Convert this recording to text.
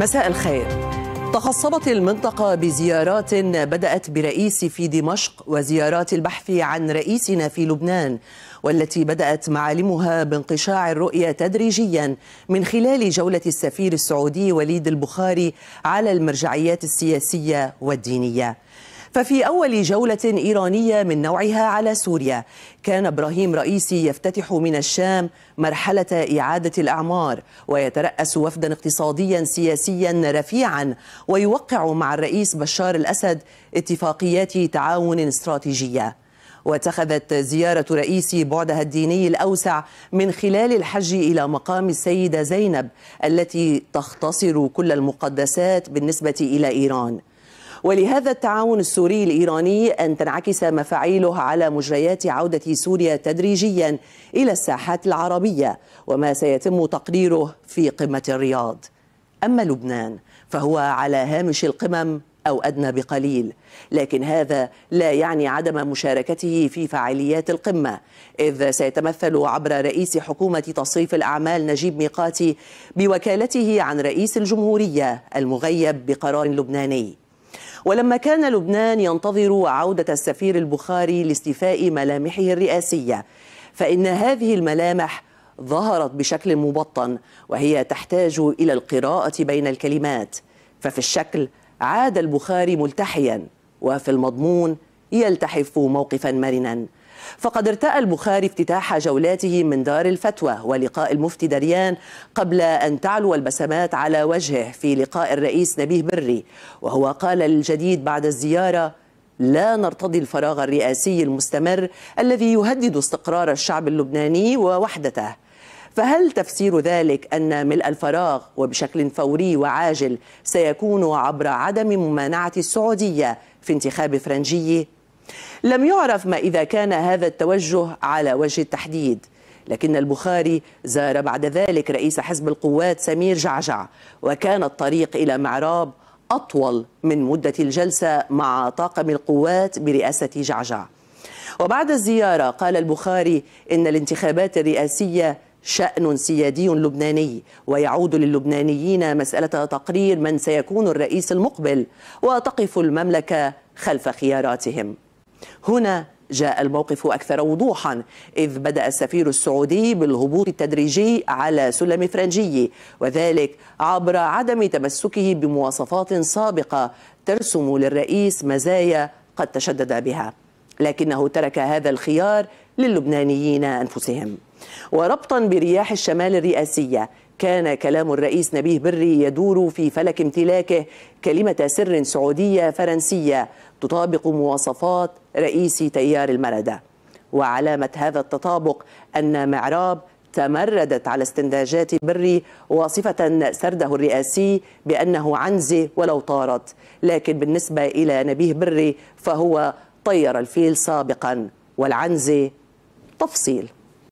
مساء الخير تخصبت المنطقة بزيارات بدأت برئيس في دمشق وزيارات البحث عن رئيسنا في لبنان والتي بدأت معالمها بانقشاع الرؤية تدريجيا من خلال جولة السفير السعودي وليد البخاري على المرجعيات السياسية والدينية ففي أول جولة إيرانية من نوعها على سوريا كان إبراهيم رئيسي يفتتح من الشام مرحلة إعادة الأعمار ويترأس وفدا اقتصاديا سياسيا رفيعا ويوقع مع الرئيس بشار الأسد اتفاقيات تعاون استراتيجيه واتخذت زيارة رئيسي بعدها الديني الأوسع من خلال الحج إلى مقام السيدة زينب التي تختصر كل المقدسات بالنسبة إلى إيران ولهذا التعاون السوري الإيراني أن تنعكس مفاعيله على مجريات عودة سوريا تدريجيا إلى الساحات العربية وما سيتم تقريره في قمة الرياض أما لبنان فهو على هامش القمم أو أدنى بقليل لكن هذا لا يعني عدم مشاركته في فعاليات القمة إذ سيتمثل عبر رئيس حكومة تصريف الأعمال نجيب ميقاتي بوكالته عن رئيس الجمهورية المغيب بقرار لبناني ولما كان لبنان ينتظر عودة السفير البخاري لاستيفاء ملامحه الرئاسية فإن هذه الملامح ظهرت بشكل مبطن وهي تحتاج إلى القراءة بين الكلمات ففي الشكل عاد البخاري ملتحيا وفي المضمون يلتحف موقفا مرنا فقد ارتأى البخاري افتتاح جولاته من دار الفتوى ولقاء المفتي دريان قبل أن تعلو البسمات على وجهه في لقاء الرئيس نبيه بري وهو قال للجديد بعد الزيارة لا نرتضي الفراغ الرئاسي المستمر الذي يهدد استقرار الشعب اللبناني ووحدته فهل تفسير ذلك أن ملء الفراغ وبشكل فوري وعاجل سيكون عبر عدم ممانعة السعودية في انتخاب فرنجيه؟ لم يعرف ما إذا كان هذا التوجه على وجه التحديد لكن البخاري زار بعد ذلك رئيس حزب القوات سمير جعجع وكان الطريق إلى معراب أطول من مدة الجلسة مع طاقم القوات برئاسة جعجع وبعد الزيارة قال البخاري إن الانتخابات الرئاسية شأن سيادي لبناني ويعود للبنانيين مسألة تقرير من سيكون الرئيس المقبل وتقف المملكة خلف خياراتهم هنا جاء الموقف أكثر وضوحا إذ بدأ السفير السعودي بالهبوط التدريجي على سلم فرنجي وذلك عبر عدم تمسكه بمواصفات سابقة ترسم للرئيس مزايا قد تشدد بها لكنه ترك هذا الخيار للبنانيين أنفسهم وربطا برياح الشمال الرئاسية كان كلام الرئيس نبيه بري يدور في فلك امتلاكه كلمة سر سعودية فرنسية تطابق مواصفات رئيس تيار المردة وعلامة هذا التطابق أن معراب تمردت على استنتاجات بري واصفة سرده الرئاسي بأنه عنزة ولو طارت لكن بالنسبة إلى نبيه بري فهو طير الفيل سابقا والعنزة تفصيل